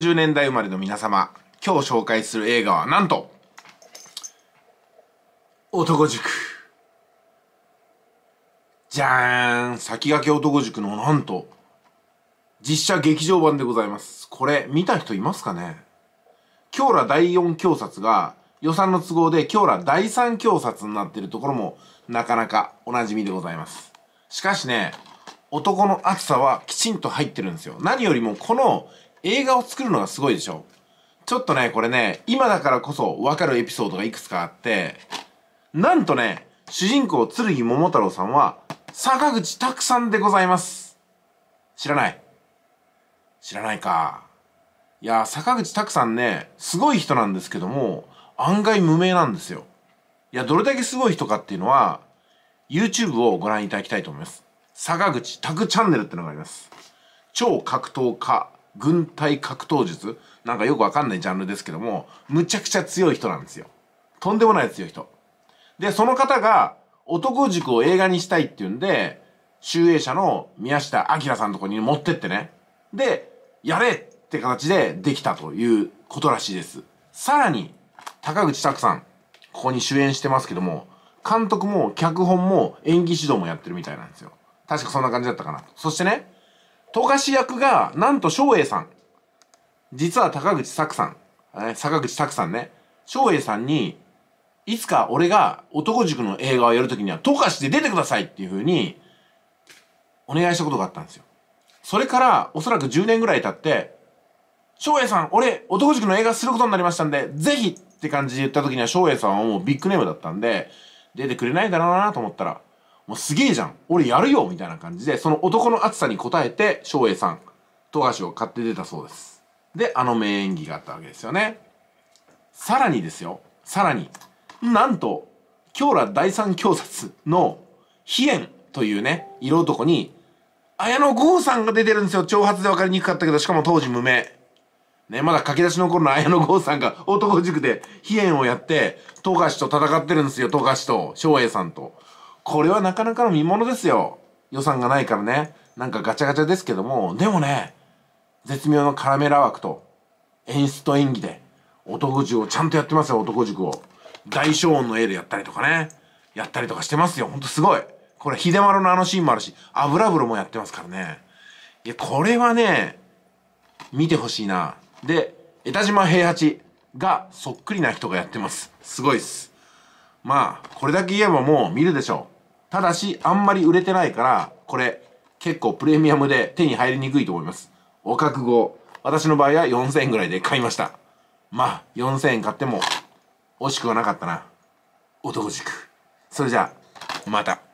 10年代生まれの皆様今日紹介する映画はなんと男塾じゃーん先駆け男塾のなんと実写劇場版でございますこれ見た人いますかね京ら第4教察が予算の都合で京ら第3教察になってるところもなかなかおなじみでございますしかしね男の熱さはきちんと入ってるんですよ。何よりもこの映画を作るのがすごいでしょちょっとねこれね今だからこそ分かるエピソードがいくつかあってなんとね主人公剣桃太郎さんは坂口拓さんでございます知らない知らないかいや坂口拓さんねすごい人なんですけども案外無名なんですよいやどれだけすごい人かっていうのは YouTube をご覧いただきたいと思います坂口拓チャンネルってのがあります超格闘家軍隊格闘術なんかよくわかんないジャンルですけども、むちゃくちゃ強い人なんですよ。とんでもない強い人。で、その方が男塾を映画にしたいっていうんで、集英社の宮下明さんのとこに持ってってね。で、やれって形でできたということらしいです。さらに、高口拓さん、ここに主演してますけども、監督も脚本も演技指導もやってるみたいなんですよ。確かそんな感じだったかな。そしてね、富樫役が、なんと照英さん。実は高口作さん。え坂口作さんね。照英さんに、いつか俺が男塾の映画をやるときには、富樫で出てくださいっていうふうに、お願いしたことがあったんですよ。それから、おそらく10年ぐらい経って、照英さん、俺、男塾の映画することになりましたんで、ぜひって感じで言った時には、照英さんはもうビッグネームだったんで、出てくれないだろうなと思ったら、もうすげえじゃん俺やるよみたいな感じで、その男の熱さに応えて、翔英さん、富樫を買って出たそうです。で、あの名演技があったわけですよね。さらにですよ、さらに、なんと、京羅第三教殺の、飛燕というね、色男に、綾野剛さんが出てるんですよ。挑発で分かりにくかったけど、しかも当時無名。ね、まだ駆け出しの頃の綾野剛さんが男塾で飛燕をやって、富樫と戦ってるんですよ、富樫と、翔英さんと。これはなかなかの見ものですよ。予算がないからね。なんかガチャガチャですけども、でもね、絶妙のカラメラ枠と演出と演技で男塾をちゃんとやってますよ、男塾を。大小音の絵でやったりとかね。やったりとかしてますよ。ほんとすごい。これ、秀丸のあのシーンもあるし、油風呂もやってますからね。いや、これはね、見てほしいな。で、江田島平八がそっくりな人がやってます。すごいっす。まあ、これだけ言えばもう見るでしょう。ただし、あんまり売れてないから、これ、結構プレミアムで手に入りにくいと思います。お覚悟。私の場合は4000円ぐらいで買いました。まあ、4000円買っても、惜しくはなかったな。男く。それじゃあ、また。